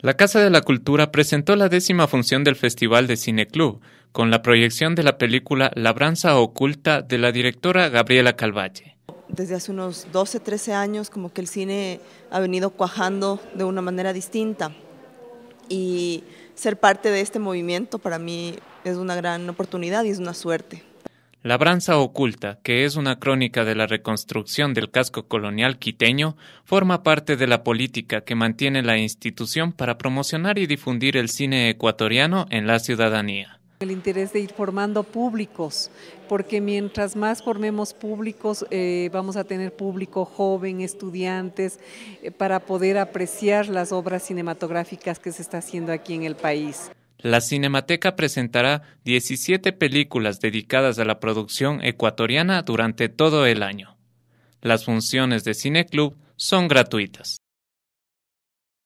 La Casa de la Cultura presentó la décima función del Festival de Cine Club, con la proyección de la película Labranza Oculta de la directora Gabriela Calvalle. Desde hace unos 12, 13 años como que el cine ha venido cuajando de una manera distinta y ser parte de este movimiento para mí es una gran oportunidad y es una suerte. Labranza Oculta, que es una crónica de la reconstrucción del casco colonial quiteño, forma parte de la política que mantiene la institución para promocionar y difundir el cine ecuatoriano en la ciudadanía. El interés de ir formando públicos, porque mientras más formemos públicos, eh, vamos a tener público joven, estudiantes, eh, para poder apreciar las obras cinematográficas que se está haciendo aquí en el país la Cinemateca presentará 17 películas dedicadas a la producción ecuatoriana durante todo el año. Las funciones de Cineclub son gratuitas.